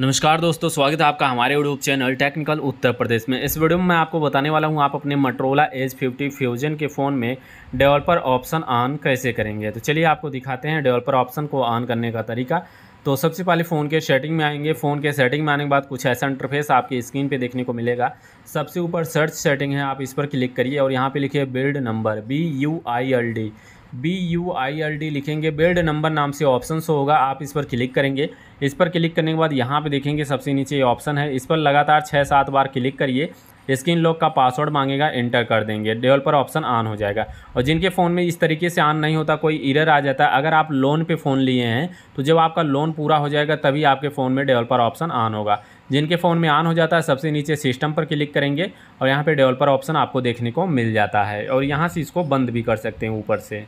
नमस्कार दोस्तों स्वागत है आपका हमारे YouTube channel technical Uttar Pradesh में इस वीडियो में मैं आपको बताने वाला हूं आप अपने मटरोला एज फिफ्टी फ्यूजन के फ़ोन में डेवलपर ऑप्शन ऑन कैसे करेंगे तो चलिए आपको दिखाते हैं डेवलपर ऑप्शन को ऑन करने का तरीका तो सबसे पहले फ़ोन के सेटिंग में आएंगे फ़ोन के सेटिंग में आने के बाद कुछ ऐसा इंटरफेस आपकी स्क्रीन पर देखने को मिलेगा सबसे ऊपर सर्च सेटिंग है आप इस पर क्लिक करिए और यहाँ पर लिखिए build number B U I L D B U I L D लिखेंगे बिल्ड नंबर नाम से ऑप्शन शो होगा आप इस पर क्लिक करेंगे इस पर क्लिक करने के बाद यहाँ पे देखेंगे सबसे नीचे ये ऑप्शन है इस पर लगातार छः सात बार क्लिक करिए स्क्रीन लॉक का पासवर्ड मांगेगा एंटर कर देंगे डेवलपर ऑप्शन ऑन हो जाएगा और जिनके फ़ोन में इस तरीके से ऑन नहीं होता कोई इरर आ जाता है अगर आप लोन पे फ़ोन लिए हैं तो जब आपका लोन पूरा हो जाएगा तभी आपके फ़ोन में डेवलपर ऑप्शन ऑन होगा जिनके फ़ोन में ऑन हो जाता है सबसे नीचे सिस्टम पर क्लिक करेंगे और यहाँ पर डेवलपर ऑप्शन आपको देखने को मिल जाता है और यहाँ से इसको बंद भी कर सकते हैं ऊपर से